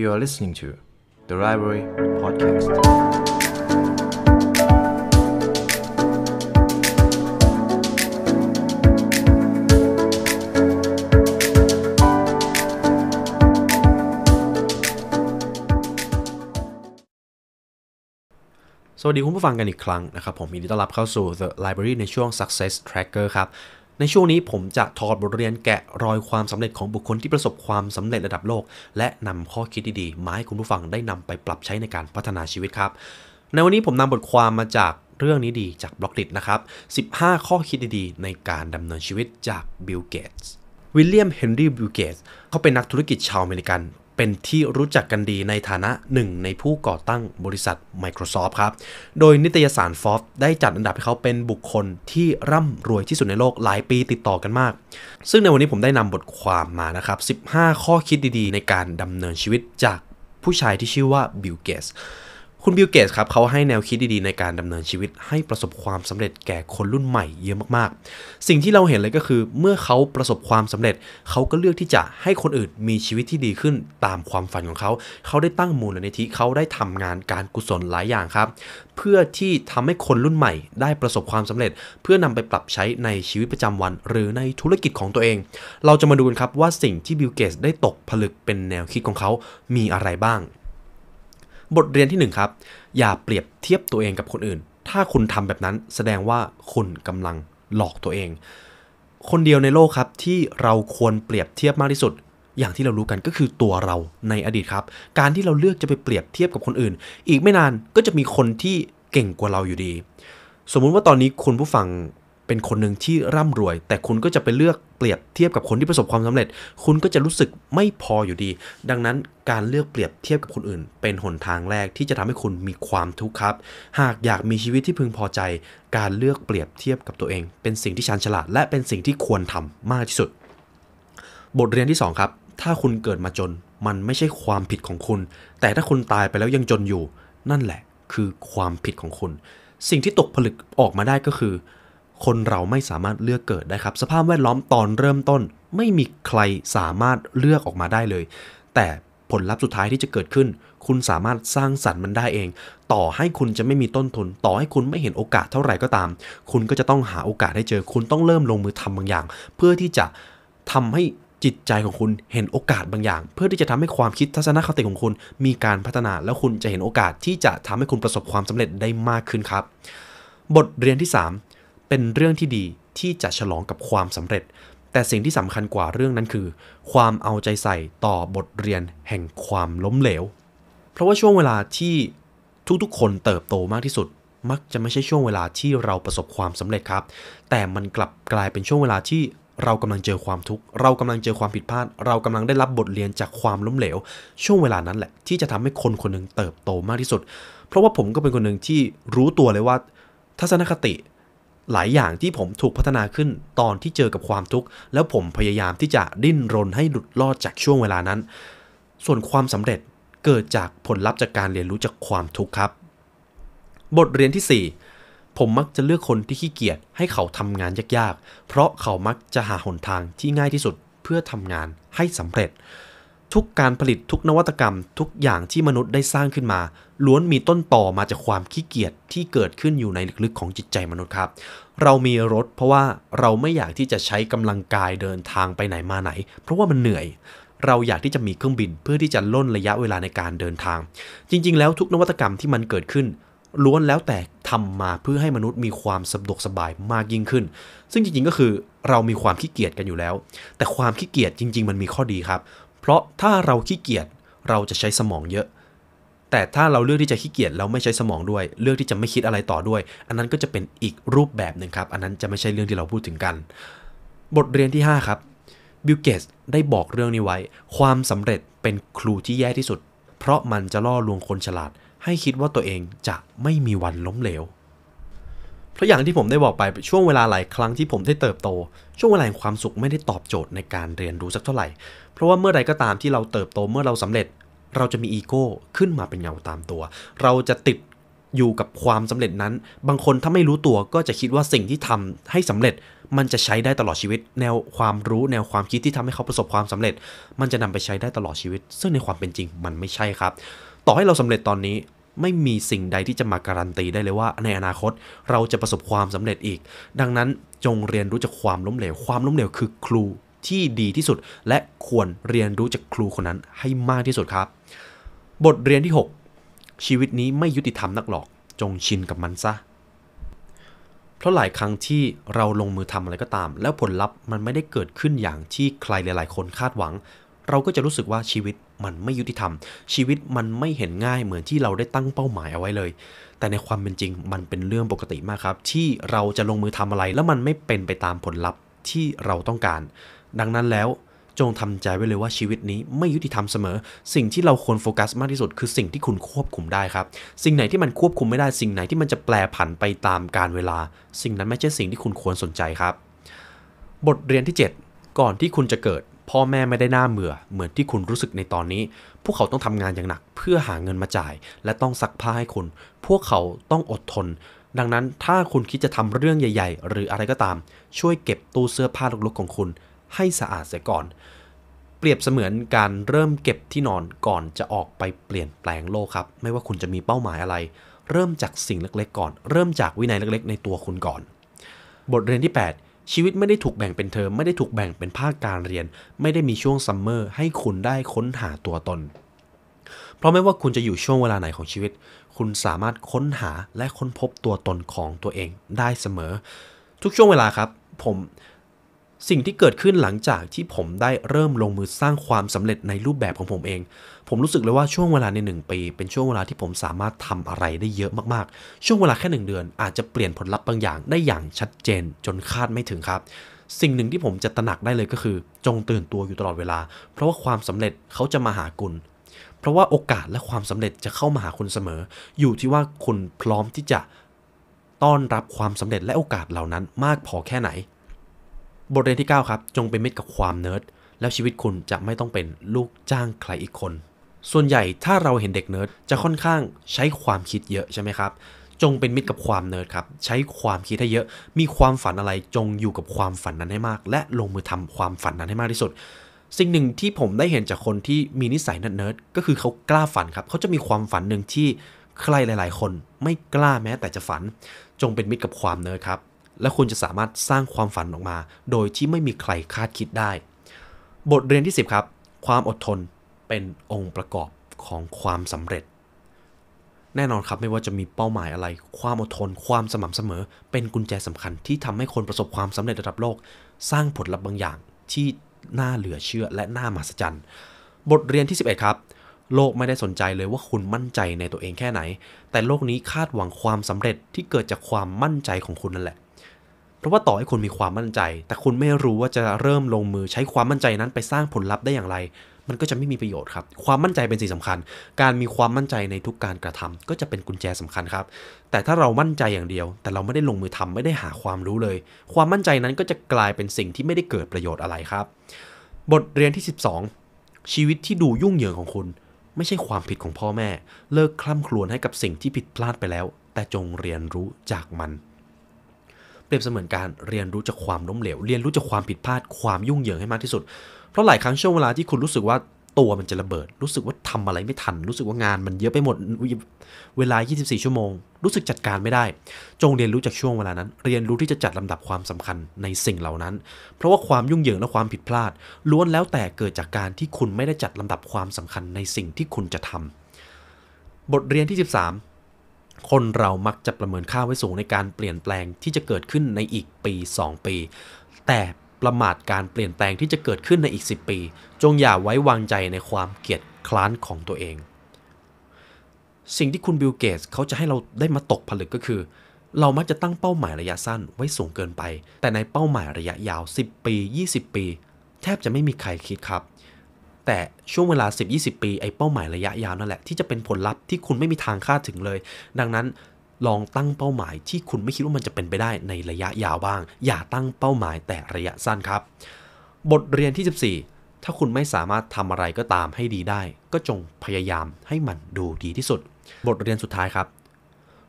You are listening to The Library Podcast. สวัสดีคุณผู้ฟังกันอีกครั้งนะครับ ผมมีดีต้อนรับเข้าสู่ The Library ในช่วง Success Tracker ครับในช่วงนี้ผมจะถอดบทเรียนแกะรอยความสำเร็จของบุคคลที่ประสบความสำเร็จระดับโลก และนำข้อคิดดีๆมาให้คุณผู้ฟังได้นำไปปรับใช้ในการพัฒนาชีวิตครับ ในวันนี้ผมนำบทความมาจากเรื่องนี้ดีจากบล็อกดิตนะครับ 15 ข้อคิดดีๆ ในการดำเนินชีวิตจากบิลเกตส์วิลเลียมเฮนรี่บิลเกตส์เขาเป็นนักธุรกิจชาวอเมริกันเป็นที่รู้จักกันดีในฐานะหนึ่งในผู้ก่อตั้งบริษัท Microsoft ครับ โดยนิตยสาร Forbes ได้จัดอันดับให้เขาเป็นบุคคลที่ร่ำรวยที่สุดในโลกหลายปีติดต่อกันมาก ซึ่งในวันนี้ผมได้นำบทความมานะครับ 15 ข้อคิดดีๆในการดำเนินชีวิตจากผู้ชายที่ชื่อว่าบิลเกสคุณบิลเกตครับเขาให้แนวคิดดี ๆ ในการดำเนินชีวิต ให้ประสบความสำเร็จแก่คนรุ่นใหม่เยอะมากๆ สิ่งที่เราเห็นเลยก็คือ เมื่อเขาประสบความสำเร็จเขาก็เลือกที่จะให้คนอื่นมีชีวิตที่ดีขึ้นตามความฝันของเขาเขาได้ตั้งมูลนิธิเขาได้ทำงานการกุศลหลายอย่างครับ เพื่อที่ทำให้คนรุ่นใหม่ได้ประสบความสำเร็จ เพื่อนำไปปรับใช้ในชีวิตประจำวัน หรือในธุรกิจของตัวเอง เราจะมาดูกันครับว่าสิ่งที่บิลเกตได้ตกผลึกเป็นแนวคิดของเขามีอะไรบ้างบทเรียนที่1ครับอย่าเปรียบเทียบตัวเองกับคนอื่น ถ้าคุณทำแบบนั้นแสดงว่าคุณกำลังหลอกตัวเอง คนเดียวในโลกครับที่เราควรเปรียบเทียบมากที่สุด อย่างที่เรารู้กันก็คือตัวเราในอดีตครับ การที่เราเลือกจะไปเปรียบเทียบกับคนอื่น อีกไม่นานก็จะมีคนที่เก่งกว่าเราอยู่ดี สมมุติว่าตอนนี้คุณผู้ฟังเป็นคนหนึ่งที่ร่ำรวย แต่คุณก็จะไปเลือกเปรียบเทียบกับคนที่ประสบความสำเร็จ คุณก็จะรู้สึกไม่พออยู่ดี ดังนั้นการเลือกเปรียบเทียบกับคนอื่นเป็นหนทางแรกที่จะทำให้คุณมีความทุกข์ครับ หากอยากมีชีวิตที่พึงพอใจ การเลือกเปรียบเทียบกับตัวเอง เป็นสิ่งที่ชันฉลาด และเป็นสิ่งที่ควรทำมากที่สุด บทเรียนที่2ครับถ้าคุณเกิดมาจน มันไม่ใช่ความผิดของคุณ แต่ถ้าคุณตายไปแล้วยังจนอยู่ นั่นแหละคือความผิดของคุณ สิ่งที่ตกผลึกออกมาได้ก็คือคนเราไม่สามารถเลือกเกิดได้ครับ สภาพแวดล้อมตอนเริ่มต้น ไม่มีใครสามารถเลือกออกมาได้เลย แต่ผลลัพธ์สุดท้ายที่จะเกิดขึ้น คุณสามารถสร้างสรรค์มันได้เอง ต่อให้คุณจะไม่มีต้นทุน ต่อให้คุณไม่เห็นโอกาสเท่าไหร่ก็ตาม คุณก็จะต้องหาโอกาส ให้เจอ คุณต้องเริ่มลงมือทำบางอย่าง เพื่อที่จะทำให้จิตใจของคุณเห็นโอกาสบางอย่าง เพื่อที่จะทำให้ความคิดทัศนคติของคุณ มีการพัฒนา แล้วคุณจะเห็นโอกาสที่จะทำให้คุณประสบความสำเร็จได้มากขึ้นครับ บทเรียนที่3เป็นเรื่องที่ดีที่จะฉลองกับความสำเร็จ แต่สิ่งที่สำคัญกว่าเรื่องนั้นคือ ความเอาใจใส่ต่อบทเรียนแห่งความล้มเหลว เพราะว่าช่วงเวลาที่ทุกๆ คนเติบโตมากที่สุด มักจะไม่ใช่ช่วงเวลาที่เราประสบความสำเร็จครับแต่มันกลับกลายเป็นช่วงเวลาที่เรากำลังเจอความทุกข์เรากำลังเจอความผิดพลาด เรากำลังได้รับบทเรียนจากความล้มเหลว ช่วงเวลานั้นแหละที่จะทำให้คนคนนึงเติบโตมากที่สุด เพราะว่าผมก็เป็นคนหนึ่งที่รู้ตัวเลยว่า ทัศนคติหลายอย่างที่ผมถูกพัฒนาขึ้นตอนที่เจอกับความทุกข์แล้วผมพยายามที่จะดิ้นรนให้หลุดรอดจากช่วงเวลานั้น ส่วนความสำเร็จเกิดจากผลลัพธ์จากการเรียนรู้จากความทุกข์ครับ บทเรียนที่ 4 ผมมักจะเลือกคนที่ขี้เกียจให้เขาทำงานยากๆเพราะเขามักจะหาหนทางที่ง่ายที่สุดเพื่อทำงานให้สำเร็จ ทุกการผลิตทุกนวัตกรรม ทุกอย่างที่มนุษย์ได้สร้างขึ้นมาล้วนมีต้นต่อมาจากความขี้เกียจที่เกิดขึ้นอยู่ในลึกๆของจิตใจมนุษย์ครับ เรามีรถเพราะว่าเราไม่อยากที่จะใช้กำลังกายเดินทางไปไหนมาไหน เพราะว่ามันเหนื่อย เราอยากที่จะมีเครื่องบินเพื่อที่จะล่นระยะเวลาในการเดินทาง จริงๆ แล้วทุกนวัตกรรมที่มันเกิดขึ้น ล้วนแล้วแต่ทำมาเพื่อให้มนุษย์มีความสะดวกสบายมากยิ่งขึ้น ซึ่งจริงๆก็คือเรามีความขี้เกียจกันอยู่แล้ว แต่ความขี้เกียจจริงๆ มันมีข้อดีครับ เพราะถ้าเราขี้เกียจเราจะใช้สมองเยอะแต่ถ้าเราเลือกที่จะขี้เกียจเราไม่ใช้สมองด้วย เลือกที่จะไม่คิดอะไรต่อด้วย อันนั้นก็จะเป็นอีกรูปแบบหนึ่งครับ อันนั้นจะไม่ใช่เรื่องที่เราพูดถึงกัน บทเรียนที่5ครับบิลเกตได้บอกเรื่องนี้ไว้ ความสำเร็จเป็นครูที่แย่ที่สุด เพราะมันจะล่อลวงคนฉลาด ให้คิดว่าตัวเองจะไม่มีวันล้มเหลว เพราะอย่างที่ผมได้บอกไปช่วงเวลาหลาย ครั้งที่ผมได้เติบโต ช่วงเวลาแห่งความสุขไม่ได้ตอบโจทย์ในการเรียนรู้สักเท่าไหร่เพราะว่าเมื่อใดก็ตามที่เราเติบโตเมื่อเราสำเร็จเราจะมีอีโก้ขึ้นมาเป็นเงาตามตัว เราจะติดอยู่กับความสำเร็จนั้น บางคนถ้าไม่รู้ตัวก็จะคิดว่าสิ่งที่ทำให้สำเร็จ มันจะใช้ได้ตลอดชีวิต แนวความรู้ แนวความคิดที่ทำให้เขาประสบความสำเร็จ มันจะนำไปใช้ได้ตลอดชีวิต ซึ่งในความเป็นจริงมันไม่ใช่ครับ ต่อให้เราสำเร็จตอนนี้ไม่มีสิ่งใดที่จะมาการันตีได้เลยว่า ในอนาคต เราจะประสบความสำเร็จอีก ดังนั้นจงเรียนรู้จากความล้มเหลว ความล้มเหลวคือครูที่ดีที่สุดและควรเรียนรู้จากครูคนนั้นให้มากที่สุดครับ บทเรียนที่ 6 ชีวิตนี้ไม่ยุติธรรมนักหรอก จงชินกับมันซะ เพราะหลายครั้งที่เราลงมือทำอะไรก็ตาม แล้วผลลัพธ์มันไม่ได้เกิดขึ้นอย่างที่ใครหลาย ๆ คนคาดหวัง เราก็จะรู้สึกว่าชีวิตมันไม่ยุติธรรม ชีวิตมันไม่เห็นง่ายเหมือนที่เราได้ตั้งเป้าหมายเอาไว้เลย แต่ในความเป็นจริง มันเป็นเรื่องปกติมากครับที่เราจะลงมือทำอะไรแล้วมันไม่เป็นไปตามผลลัพธ์ที่เราต้องการดังนั้นแล้วจงทำใจไว้เลยว่าชีวิตนี้ไม่ยุติธรรมเสมอ สิ่งที่เราควรโฟกัสมากที่สุด คือสิ่งที่คุณควบคุมได้ครับ สิ่งไหนที่มันควบคุมไม่ได้ สิ่งไหนที่มันจะแปลผันไปตามการเวลา สิ่งนั้นไม่ใช่สิ่งที่คุณควรสนใจครับ บทเรียนที่ 7 ก่อนที่คุณจะเกิด พ่อแม่ไม่ได้หน้าเมื่อเหมือนที่คุณรู้สึกในตอนนี้ พวกเขาต้องทำงานอย่างหนัก เพื่อหาเงินมาจ่าย และต้องซักผ้าให้คุณ พวกเขาต้องอดทน ดังนั้นถ้าคุณคิดจะทำเรื่องใหญ่ ๆ หรืออะไรก็ตาม ช่วยเก็บตู้เสื้อผ้าลูกๆของคุณให้สะอาดเสียก่อน เปรียบเสมือนการเริ่มเก็บที่นอนก่อนจะออกไปเปลี่ยนแปลงโลกครับ ไม่ว่าคุณจะมีเป้าหมายอะไร เริ่มจากสิ่งเล็กๆ ก่อน เริ่มจากวินัยเล็กๆในตัวคุณก่อน บทเรียนที่ 8 ชีวิตไม่ได้ถูกแบ่งเป็นเทอม ไม่ได้ถูกแบ่งเป็นภาคการเรียน ไม่ได้มีช่วงซัมเมอร์ ให้คุณได้ค้นหาตัวตน เพราะไม่ว่าคุณจะอยู่ช่วงเวลาไหนของชีวิต คุณสามารถค้นหาและค้นพบตัวตนของตัวเองได้เสมอ ทุกช่วงเวลาครับ ผมสิ่งที่เกิดขึ้นหลังจากที่ผมได้เริ่มลงมือสร้างความสำเร็จในรูปแบบของผมเอง ผมรู้สึกเลยว่าช่วงเวลาใน1ปีเป็นช่วงเวลาที่ผมสามารถทำอะไรได้เยอะมากๆ ช่วงเวลาแค่1เดือนอาจจะเปลี่ยนผลลัพธ์บางอย่างได้อย่างชัดเจนจนคาดไม่ถึงครับ สิ่งหนึ่งที่ผมจะตระหนักได้เลยก็คือ จงตื่นตัวอยู่ตลอดเวลา เพราะว่าความสำเร็จเขาจะมาหาคุณ เพราะว่าโอกาสและความสำเร็จจะเข้ามาหาคุณเสมอ อยู่ที่ว่าคุณพร้อมที่จะต้อนรับความสำเร็จและโอกาสเหล่านั้นมากพอแค่ไหนบทเรียนที่9ครับจงเป็นมิตรกับความเนิร์ดแล้วชีวิตคุณจะไม่ต้องเป็นลูกจ้างใครอีกคน ส่วนใหญ่ถ้าเราเห็นเด็กเนิร์ดจะค่อนข้างใช้ความคิดเยอะใช่ไหมครับจงเป็นมิตรกับความเนิร์ดครับ ใช้ความคิดให้เยอะมีความฝันอะไรจงอยู่กับความฝันนั้นให้มาก และลงมือทำความฝันนั้นให้มากที่สุด สิ่งหนึ่งที่ผมได้เห็นจากคนที่มีนิสัยนเนิร์ดก็คือเขากล้าฝันครับเขาจะมีความฝันหนึ่งที่ใครหลาย ๆ คนไม่กล้าแม้แต่จะฝัน จงเป็นมิตรกับความเนิร์ดครับและคุณจะสามารถสร้างความฝันออกมา โดยที่ไม่มีใครคาดคิดได้ บทเรียนที่ 10ครับ ความอดทนเป็นองค์ประกอบของความสำเร็จ แน่นอนครับไม่ว่าจะมีเป้าหมายอะไร ความอดทน ความสม่ำเสมอ เป็นกุญแจสำคัญที่ทำให้คนประสบความสำเร็จระดับโลก สร้างผลลัพธ์บางอย่าง ที่น่าเหลือเชื่อและน่ามหัศจรรย์ บทเรียนที่11ครับ โลกไม่ได้สนใจเลยว่าคุณมั่นใจในตัวเองแค่ไหน แต่โลกนี้คาดหวังความสำเร็จที่เกิดจากความมั่นใจของคุณนั่นแหละเพราะว่าต่อให้คุณมีความมั่นใจ แต่คุณไม่รู้ว่าจะเริ่มลงมือใช้ความมั่นใจนั้นไปสร้างผลลัพธ์ได้อย่างไร มันก็จะไม่มีประโยชน์ครับ ความมั่นใจเป็นสิ่งสาคัญ การมีความมั่นใจในทุกการกระทำ ก็จะเป็นกุญแจสำคัญครับ แต่ถ้าเรา มั่นใจอย่างเดียว แต่เราไม่ได้ลงมือทำไม่ได้หาความรู้เลย ความมั่นใจนั้นก็จะกลายเป็นสิ่งที่ไม่ได้เกิดประโยชน์อะไรครับ บทเรียนที่ 12 ชีวิตที่ดูยุ่งเหยิงของคุณ ไม่ใช่ความผิดของพ่อแม่ เลิกคล่ำครวญให้กับสิ่งที่ผิดพลาดไปแล้ว แต่จงเรียนรู้จากมันเปรียบเสมือนการเรียนรู้จากความล้มเหลว เรียนรู้จากความผิดพลาด ความยุ่งเหยิงให้มากที่สุด เพราะหลายครั้งช่วงเวลาที่คุณรู้สึกว่าตัวมันจะระเบิด รู้สึกว่าทำอะไรไม่ทัน รู้สึกว่างานมันเยอะไปหมดเวลา 24 ชั่วโมง รู้สึกจัดการไม่ได้ จงเรียนรู้จากช่วงเวลานั้น เรียนรู้ที่จะจัดลำดับความสำคัญในสิ่งเหล่านั้น เพราะว่าความยุ่งเหยิงและความผิดพลาด ล้วนแล้วแต่เกิดจากการที่คุณไม่ได้จัดลำดับความสำคัญในสิ่งที่คุณจะทำ บทเรียนที่ 13คนเรามักจะประเมินค่าไว้สูงในการเปลี่ยนแปลงที่จะเกิดขึ้นในอีกปี 2 ปี แต่ประมาทการเปลี่ยนแปลงที่จะเกิดขึ้นในอีก 10 ปี จงอย่าไว้วางใจในความเกียดคล้านของตัวเอง สิ่งที่คุณบิลเกตส์เขาจะให้เราได้มาตกผลึกก็คือ เรามักจะตั้งเป้าหมายระยะสั้นไว้สูงเกินไป แต่ในเป้าหมายระยะยาว 10 ปี 20 ปี แทบจะไม่มีใครคิดครับแต่ช่วงเวลา10-20 ปีไอ้เป้าหมายระยะยาวนั่นแหละ ที่จะเป็นผลลัพธ์ที่คุณไม่มีทางคาดถึงเลย ดังนั้นลองตั้งเป้าหมายที่คุณไม่คิดว่ามันจะเป็นไปได้ในระยะยาวบ้าง อย่าตั้งเป้าหมายแต่ระยะสั้นครับ บทเรียนที่ 14 ถ้าคุณไม่สามารถทำอะไรก็ตามให้ดีได้ ก็จงพยายามให้มันดูดีที่สุด บทเรียนสุดท้ายครับ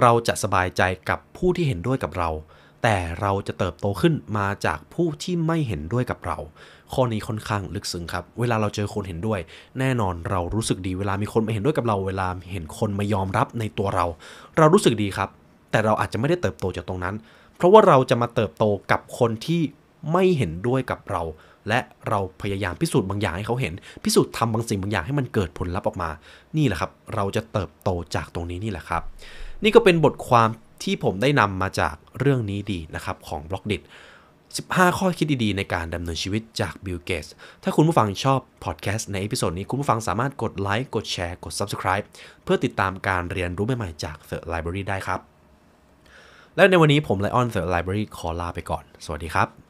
เราจะสบายใจกับผู้ที่เห็นด้วยกับเรา แต่เราจะเติบโตขึ้นมาจากผู้ที่ไม่เห็นด้วยกับเราข้อนี้ค่อนข้างลึกซึ้งครับ เวลาเราเจอคนเห็นด้วย แน่นอนเรารู้สึกดีเวลามีคนมาเห็นด้วยกับเรา เวลาเห็นคนมายอมรับในตัวเรา เรารู้สึกดีครับ แต่เราอาจจะไม่ได้เติบโตจากตรงนั้น เพราะว่าเราจะมาเติบโตกับคนที่ไม่เห็นด้วยกับเรา และเราพยายามพิสูจน์บางอย่างให้เขาเห็น พิสูจน์ทำบางสิ่งบางอย่างให้มันเกิดผลลัพธ์ออกมา นี่แหละครับ เราจะเติบโตจากตรงนี้นี่แหละครับ นี่ก็เป็นบทความที่ผมได้นำมาจากเรื่องนี้ดีนะครับของบล็อกดิ15 ข้อคิดดี ๆ ในการดำเนินชีวิตจากบิลเกสถ้าคุณผู้ฟังชอบพอดแคสต์ในเอพิโซดนี้ คุณผู้ฟังสามารถกดไลค์ กดแชร์ กด Subscribe เพื่อติดตามการเรียนรู้ใหม่ ๆ จาก The Library ได้ครับ และในวันนี้ผมไลออนเซอร์ไลบรารีขอลาไปก่อน สวัสดีครับ